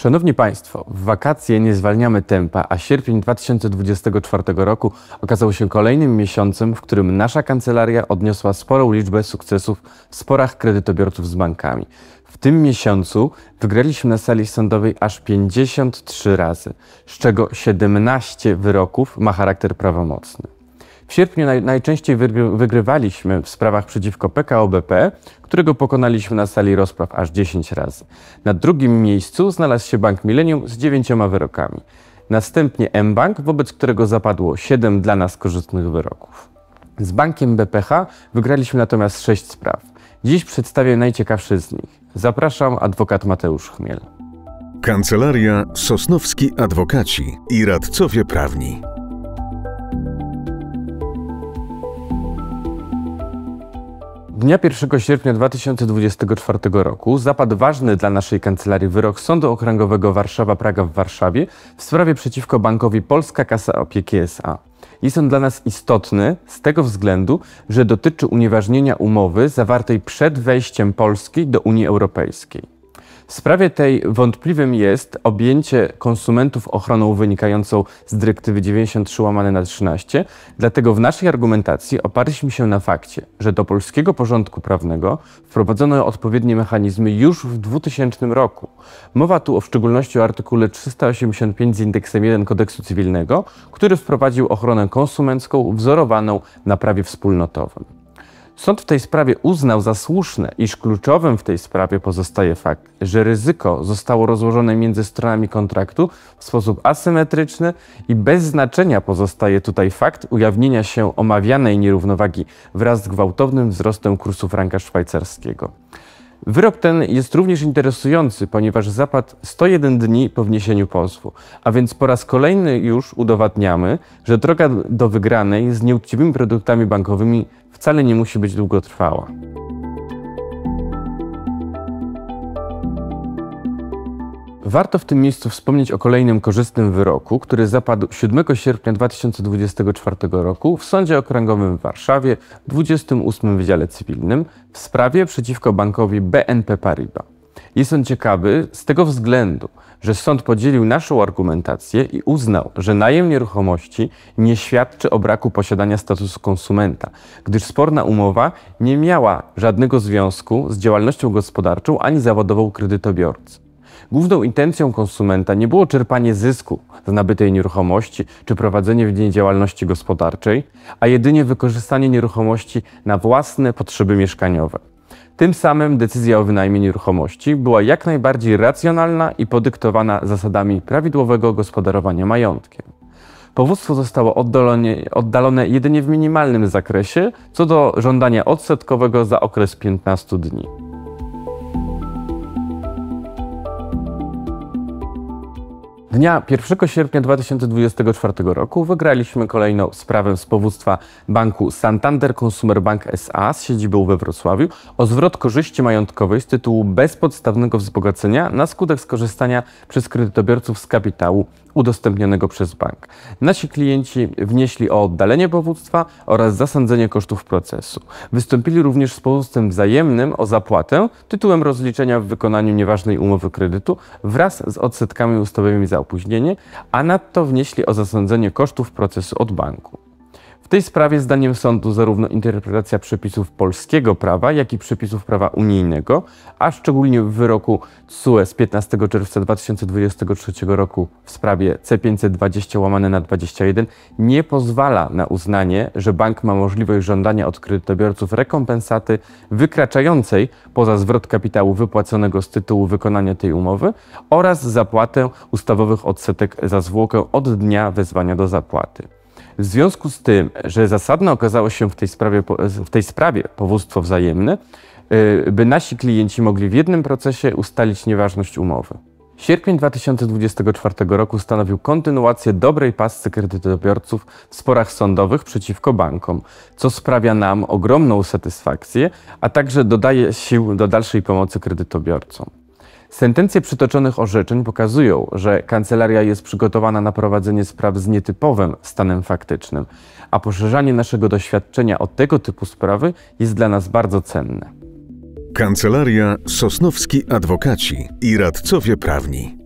Szanowni Państwo, w wakacje nie zwalniamy tempa, a sierpień 2024 roku okazał się kolejnym miesiącem, w którym nasza kancelaria odniosła sporą liczbę sukcesów w sporach kredytobiorców z bankami. W tym miesiącu wygraliśmy na sali sądowej aż 53 razy, z czego 17 wyroków ma charakter prawomocny. W sierpniu naj, najczęściej wygry, wygrywaliśmy w sprawach przeciwko PKO BP, którego pokonaliśmy na sali rozpraw aż 10 razy. Na drugim miejscu znalazł się Bank Millennium z dziewięcioma wyrokami. Następnie M-Bank, wobec którego zapadło 7 dla nas korzystnych wyroków. Z bankiem BPH wygraliśmy natomiast 6 spraw. Dziś przedstawię najciekawszy z nich. Zapraszam adwokat Mateusz Chmiel. Kancelaria Sosnowski Adwokaci i Radcowie Prawni. Dnia 1 sierpnia 2024 roku zapadł ważny dla naszej kancelarii wyrok Sądu Okręgowego Warszawa-Praga w Warszawie w sprawie przeciwko bankowi Polska Kasa Opieki S.A. Jest on dla nas istotny z tego względu, że dotyczy unieważnienia umowy zawartej przed wejściem Polski do Unii Europejskiej. W sprawie tej wątpliwym jest objęcie konsumentów ochroną wynikającą z dyrektywy 93 łamane na 13, dlatego w naszej argumentacji oparliśmy się na fakcie, że do polskiego porządku prawnego wprowadzono odpowiednie mechanizmy już w 2000 roku. Mowa tu o w szczególności o artykule 385 z indeksem 1 kodeksu cywilnego, który wprowadził ochronę konsumencką wzorowaną na prawie wspólnotowym. Sąd w tej sprawie uznał za słuszne, iż kluczowym w tej sprawie pozostaje fakt, że ryzyko zostało rozłożone między stronami kontraktu w sposób asymetryczny i bez znaczenia pozostaje tutaj fakt ujawnienia się omawianej nierównowagi wraz z gwałtownym wzrostem kursu franka szwajcarskiego. Wyrok ten jest również interesujący, ponieważ zapadł 101 dni po wniesieniu pozwu, a więc po raz kolejny już udowadniamy, że droga do wygranej z nieuczciwymi produktami bankowymi wcale nie musi być długotrwała. Warto w tym miejscu wspomnieć o kolejnym korzystnym wyroku, który zapadł 7 sierpnia 2024 roku w Sądzie Okręgowym w Warszawie, 28 Wydziale Cywilnym, w sprawie przeciwko bankowi BNP Paribas. Jest on ciekawy z tego względu, że sąd podzielił naszą argumentację i uznał, że najem nieruchomości nie świadczy o braku posiadania statusu konsumenta, gdyż sporna umowa nie miała żadnego związku z działalnością gospodarczą ani zawodową kredytobiorcy. Główną intencją konsumenta nie było czerpanie zysku z nabytej nieruchomości czy prowadzenie w niej działalności gospodarczej, a jedynie wykorzystanie nieruchomości na własne potrzeby mieszkaniowe. Tym samym decyzja o wynajmie nieruchomości była jak najbardziej racjonalna i podyktowana zasadami prawidłowego gospodarowania majątkiem. Powództwo zostało oddalone, oddalone jedynie w minimalnym zakresie co do żądania odsetkowego za okres 15 dni. Dnia 1 sierpnia 2024 roku wygraliśmy kolejną sprawę z powództwa banku Santander Consumer Bank SA z siedzibą we Wrocławiu o zwrot korzyści majątkowej z tytułu bezpodstawnego wzbogacenia na skutek skorzystania przez kredytobiorców z kapitału udostępnionego przez bank. Nasi klienci wnieśli o oddalenie powództwa oraz zasądzenie kosztów procesu. Wystąpili również z powództwem wzajemnym o zapłatę tytułem rozliczenia w wykonaniu nieważnej umowy kredytu wraz z odsetkami ustawowymi za opóźnienie, a nadto wnieśli o zasądzenie kosztów procesu od banku. W tej sprawie zdaniem sądu zarówno interpretacja przepisów polskiego prawa, jak i przepisów prawa unijnego, a szczególnie w wyroku CUE z 15 czerwca 2023 roku w sprawie C520 łamane na 21 nie pozwala na uznanie, że bank ma możliwość żądania od kredytobiorców rekompensaty wykraczającej poza zwrot kapitału wypłaconego z tytułu wykonania tej umowy oraz zapłatę ustawowych odsetek za zwłokę od dnia wezwania do zapłaty. W związku z tym, że zasadne okazało się w tej sprawie, w tej sprawie powództwo wzajemne, y, by nasi klienci mogli w jednym procesie ustalić nieważność umowy. Sierpień 2024 roku stanowił kontynuację dobrej pascy kredytobiorców w sporach sądowych przeciwko bankom, co sprawia nam ogromną satysfakcję, a także dodaje sił do dalszej pomocy kredytobiorcom. Sentencje przytoczonych orzeczeń pokazują, że kancelaria jest przygotowana na prowadzenie spraw z nietypowym stanem faktycznym, a poszerzanie naszego doświadczenia o tego typu sprawy jest dla nas bardzo cenne. Kancelaria Sosnowski Adwokaci i Radcowie Prawni.